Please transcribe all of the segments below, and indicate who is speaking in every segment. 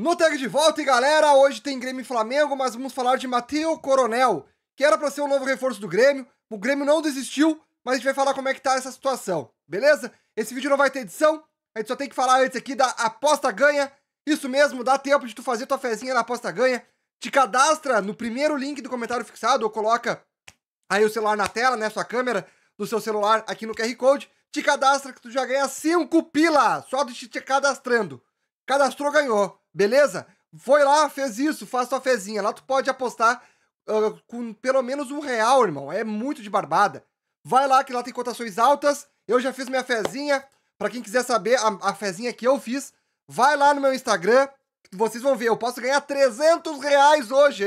Speaker 1: No tag de volta, e galera, hoje tem Grêmio e Flamengo, mas vamos falar de Matheus Coronel, que era para ser o novo reforço do Grêmio. O Grêmio não desistiu, mas a gente vai falar como é que tá essa situação, beleza? Esse vídeo não vai ter edição, a gente só tem que falar antes aqui da aposta ganha. Isso mesmo, dá tempo de tu fazer tua fezinha na aposta ganha. Te cadastra no primeiro link do comentário fixado ou coloca aí o celular na tela, né, sua câmera do seu celular aqui no QR Code. Te cadastra que tu já ganha 5 pila só de te cadastrando. Cadastrou, ganhou beleza? Foi lá, fez isso, faz tua fezinha. Lá tu pode apostar uh, com pelo menos um real, irmão. É muito de barbada. Vai lá que lá tem cotações altas. Eu já fiz minha fezinha. Para quem quiser saber a, a fezinha que eu fiz, vai lá no meu Instagram. Vocês vão ver, eu posso ganhar 300 reais hoje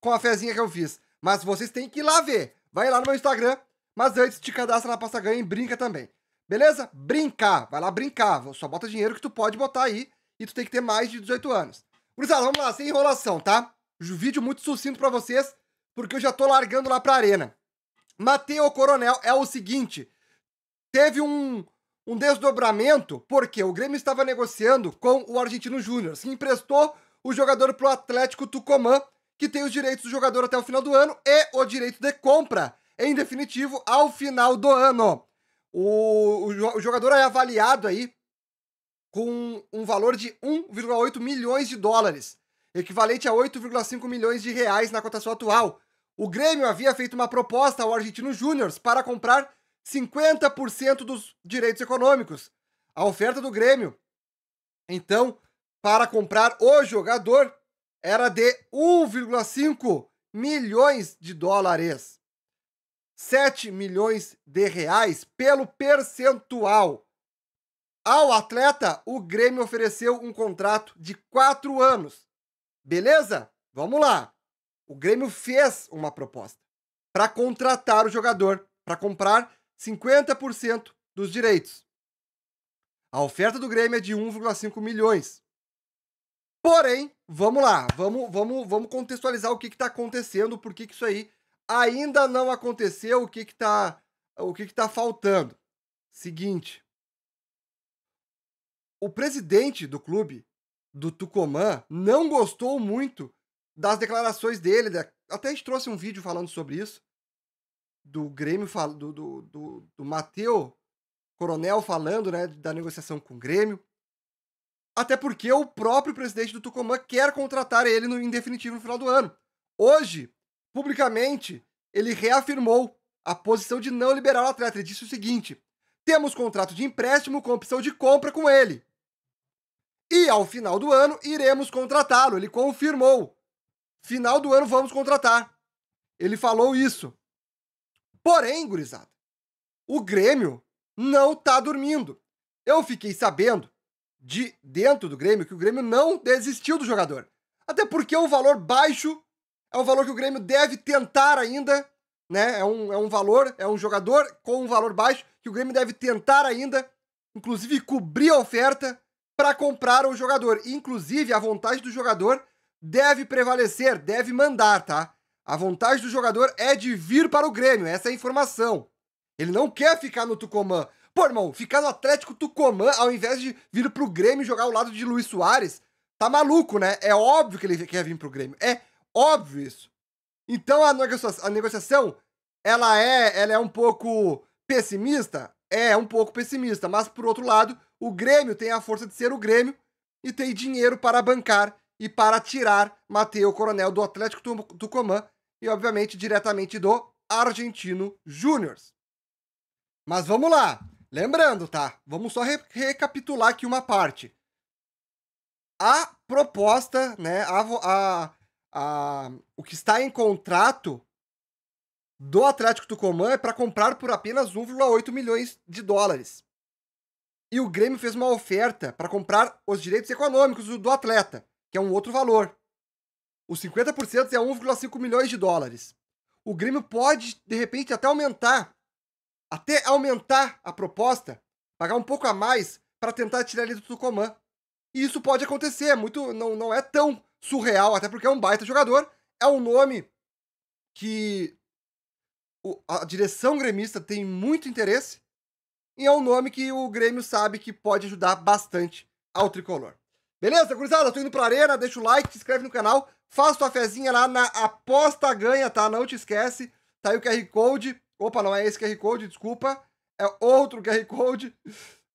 Speaker 1: com a fezinha que eu fiz. Mas vocês têm que ir lá ver. Vai lá no meu Instagram. Mas antes, te cadastra na Pasta Ganha e brinca também. Beleza? Brincar. Vai lá brincar. Só bota dinheiro que tu pode botar aí e tu tem que ter mais de 18 anos. Cruzado, vamos lá, sem enrolação, tá? Vídeo muito sucinto para vocês, porque eu já tô largando lá pra arena. Mateo Coronel é o seguinte: teve um, um desdobramento, porque o Grêmio estava negociando com o Argentino Júnior, que assim, emprestou o jogador pro Atlético Tucumã, que tem os direitos do jogador até o final do ano e o direito de compra, em definitivo, ao final do ano. O, o, o jogador é avaliado aí com um valor de 1,8 milhões de dólares, equivalente a 8,5 milhões de reais na cotação atual. O Grêmio havia feito uma proposta ao Argentino Júnior para comprar 50% dos direitos econômicos. A oferta do Grêmio, então, para comprar o jogador era de 1,5 milhões de dólares. 7 milhões de reais pelo percentual. Ao atleta, o Grêmio ofereceu um contrato de quatro anos. Beleza? Vamos lá. O Grêmio fez uma proposta para contratar o jogador, para comprar 50% dos direitos. A oferta do Grêmio é de 1,5 milhões. Porém, vamos lá, vamos, vamos, vamos contextualizar o que está acontecendo, por que, isso aí ainda não aconteceu, o que está que tá, o que que tá faltando. Seguinte, o presidente do clube, do Tucumã, não gostou muito das declarações dele. Da... Até a gente trouxe um vídeo falando sobre isso. Do Grêmio, fal... do, do, do, do Mateu Coronel falando né, da negociação com o Grêmio. Até porque o próprio presidente do Tucumã quer contratar ele no, em definitivo no final do ano. Hoje, publicamente, ele reafirmou a posição de não liberar o atleta. Ele disse o seguinte: temos contrato de empréstimo com opção de compra com ele. E ao final do ano iremos contratá-lo. Ele confirmou. Final do ano vamos contratar. Ele falou isso. Porém, gurizada, o Grêmio não tá dormindo. Eu fiquei sabendo de dentro do Grêmio que o Grêmio não desistiu do jogador. Até porque o valor baixo é o valor que o Grêmio deve tentar ainda né? É um, é um valor, é um jogador com um valor baixo que o Grêmio deve tentar ainda, inclusive cobrir a oferta para comprar o jogador. Inclusive, a vontade do jogador deve prevalecer, deve mandar, tá? A vontade do jogador é de vir para o Grêmio, essa é a informação. Ele não quer ficar no Tucumã. Pô, irmão, ficar no Atlético Tucumã ao invés de vir pro Grêmio jogar ao lado de Luiz Soares, tá maluco, né? É óbvio que ele quer vir pro Grêmio. É óbvio isso. Então a negociação, a negociação ela é, ela é um pouco pessimista? É, é, um pouco pessimista, mas por outro lado, o Grêmio tem a força de ser o Grêmio e tem dinheiro para bancar e para tirar Mateu Coronel do Atlético Tucumã e, obviamente, diretamente do Argentino Júnior. Mas vamos lá. Lembrando, tá? Vamos só re recapitular aqui uma parte. A proposta, né? A, a, a, o que está em contrato do Atlético Tucumã é para comprar por apenas 1,8 milhões de dólares. E o Grêmio fez uma oferta para comprar os direitos econômicos do, do atleta, que é um outro valor. Os 50% é 1,5 milhões de dólares. O Grêmio pode, de repente, até aumentar até aumentar a proposta, pagar um pouco a mais para tentar tirar ele do Tucumã. E isso pode acontecer, é muito não, não é tão surreal, até porque é um baita jogador. É um nome que a direção gremista tem muito interesse e é um nome que o Grêmio sabe que pode ajudar bastante ao tricolor. Beleza, gurizada? Tô indo pra arena, deixa o like, se inscreve no canal, faz tua fezinha lá na aposta ganha, tá? Não te esquece. Tá aí o QR Code. Opa, não é esse QR Code, desculpa. É outro QR Code.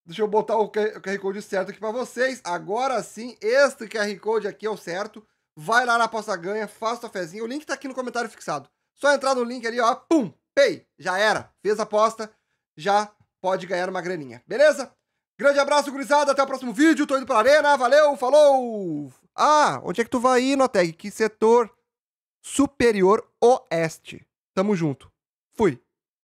Speaker 1: Deixa eu botar o QR Code certo aqui para vocês. Agora sim, este QR Code aqui é o certo. Vai lá na Aposta Ganha, faça o fezinha. O link tá aqui no comentário fixado. Só entrar no link ali, ó, pum, pay já era. Fez a aposta, já pode ganhar uma graninha. Beleza? Grande abraço, gurizada. Até o próximo vídeo. Tô indo pra arena. Valeu, falou! Ah, onde é que tu vai ir, Noteg? Que setor superior oeste. Tamo junto. Fui.